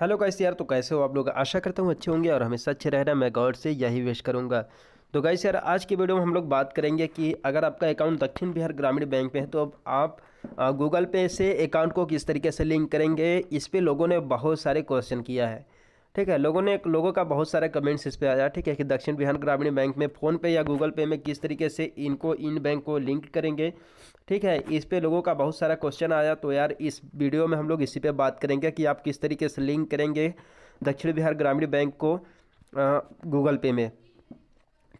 hello guys यार तो कैसे हो आप लोग आशा करता हूँ अच्छे होंगे और हमेशा अच्छे रहना मैं गौर से यही विश करूँगा तो गाइस यार आज की वीडियो में हम लोग बात करेंगे कि अगर आपका अकाउंट दक्षिण बिहार ग्रामीण बैंक में है तो अब आप गूगल पे से अकाउंट को किस तरीके से लिंक करेंगे इस पर लोगों ने बहुत सारे क्वेश्चन किया है ठीक है लोगों ने लोगों का बहुत सारे कमेंट्स इस पर आया ठीक है कि दक्षिण बिहार ग्रामीण बैंक में फ़ोनपे या गूगल पे में किस तरीके से इनको इन बैंक को लिंक करेंगे ठीक है इस पर लोगों का बहुत सारा क्वेश्चन आया तो यार इस वीडियो में हम लोग इसी पर बात करेंगे कि आप किस तरीके से लिंक करेंगे दक्षिण बिहार ग्रामीण बैंक को गूगल पे में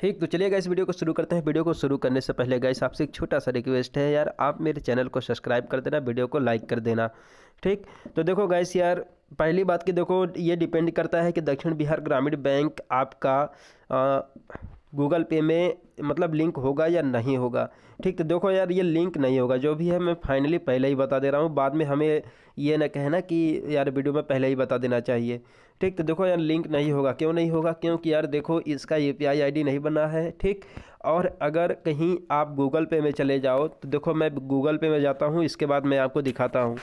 ठीक तो चलिए गैस वीडियो को शुरू करते हैं वीडियो को शुरू करने से पहले गैस आपसे एक छोटा सा रिक्वेस्ट है यार आप मेरे चैनल को सब्सक्राइब कर देना वीडियो को लाइक कर देना ठीक तो देखो गैस यार पहली बात की देखो ये डिपेंड करता है कि दक्षिण बिहार ग्रामीण बैंक आपका आ, गूगल पे में मतलब लिंक होगा या नहीं होगा ठीक तो देखो यार ये लिंक नहीं होगा जो भी है मैं फाइनली पहले ही बता दे रहा हूँ बाद में हमें ये ना कहना कि यार वीडियो में पहले ही बता देना चाहिए ठीक तो देखो यार लिंक नहीं होगा क्यों नहीं होगा क्योंकि यार देखो इसका यू पी नहीं बना है ठीक और अगर कहीं आप गूगल पे में चले जाओ तो देखो मैं गूगल पे में जाता हूँ इसके बाद मैं आपको दिखाता हूँ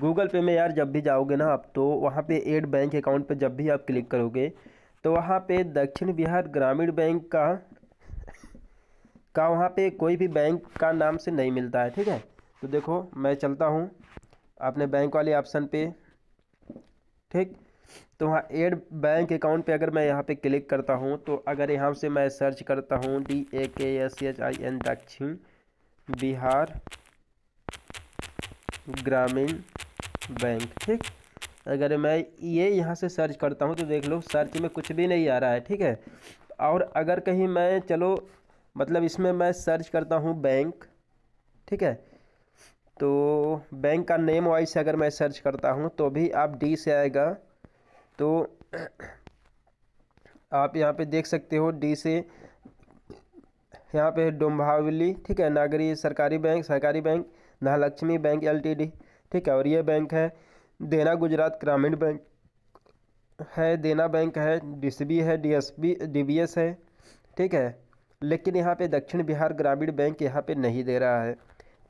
गूगल पे में यार जब भी जाओगे ना आप तो वहाँ पे एड बैंक अकाउंट पे जब भी आप क्लिक करोगे तो वहाँ पे दक्षिण बिहार ग्रामीण बैंक का का वहाँ पे कोई भी बैंक का नाम से नहीं मिलता है ठीक है तो देखो मैं चलता हूँ आपने बैंक वाले ऑप्शन पे ठीक तो वहाँ एड बैंक अकाउंट पे अगर मैं यहाँ पे क्लिक करता हूँ तो अगर यहाँ से मैं सर्च करता हूँ डी ए के एस एच आई एन दक्षिण बिहार ग्रामीण बैंक ठीक अगर मैं ये यहाँ से सर्च करता हूँ तो देख लो सर्च में कुछ भी नहीं आ रहा है ठीक है और अगर कहीं मैं चलो मतलब इसमें मैं सर्च करता हूँ बैंक ठीक है तो बैंक का नेम वाइज से अगर मैं सर्च करता हूँ तो भी आप डी से आएगा तो आप यहाँ पे देख सकते हो डी से यहाँ पे डोम्भावली ठीक है नागरी सरकारी बैंक सरकारी बैंक महालक्ष्मी बैंक एलटीडी ठीक है और ये बैंक है देना गुजरात ग्रामीण बैंक है देना बैंक है डीसीबी है डीएसबी डीबीएस है ठीक है लेकिन यहाँ पे दक्षिण बिहार ग्रामीण बैंक यहाँ पे नहीं दे रहा है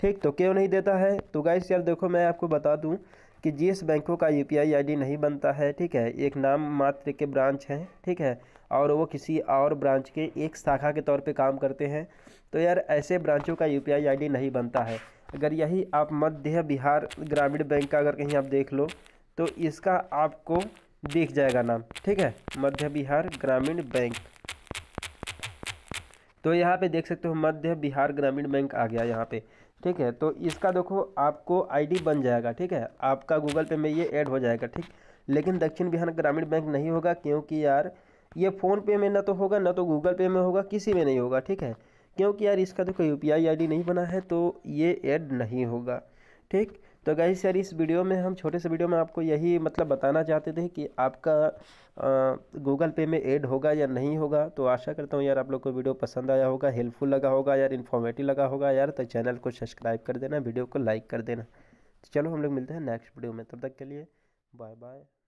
ठीक तो क्यों नहीं देता है तो गाइस यार देखो मैं आपको बता दूँ कि जिस बैंकों का यू पी नहीं बनता है ठीक है एक नाम मात्र के ब्रांच हैं ठीक है और वो किसी और ब्रांच के एक शाखा के तौर पे काम करते हैं तो यार ऐसे ब्रांचों का यू पी नहीं बनता है अगर यही आप मध्य बिहार ग्रामीण बैंक का अगर कहीं आप देख लो तो इसका आपको दिख जाएगा नाम ठीक है मध्य बिहार ग्रामीण बैंक तो यहाँ पे देख सकते हो मध्य बिहार ग्रामीण बैंक आ गया यहाँ पे ठीक है तो इसका देखो आपको आईडी बन जाएगा ठीक है आपका गूगल पे में ये ऐड हो जाएगा ठीक लेकिन दक्षिण बिहार ग्रामीण बैंक नहीं होगा क्योंकि यार ये फ़ोन पे में ना तो होगा ना तो गूगल पे में होगा किसी में नहीं होगा ठीक है क्योंकि यार इसका देखो यू पी आई नहीं बना है तो ये ऐड नहीं होगा ठीक तो गाइस यार इस वीडियो में हम छोटे से वीडियो में आपको यही मतलब बताना चाहते थे कि आपका गूगल पे में ऐड होगा या नहीं होगा तो आशा करता हूँ यार आप लोग को वीडियो पसंद आया होगा हेल्पफुल लगा होगा यार इन्फॉर्मेटिव लगा होगा यार तो चैनल को सब्सक्राइब कर देना वीडियो को लाइक कर देना तो चलो हम लोग मिलते हैं नेक्स्ट वीडियो में तब तक के लिए बाय बाय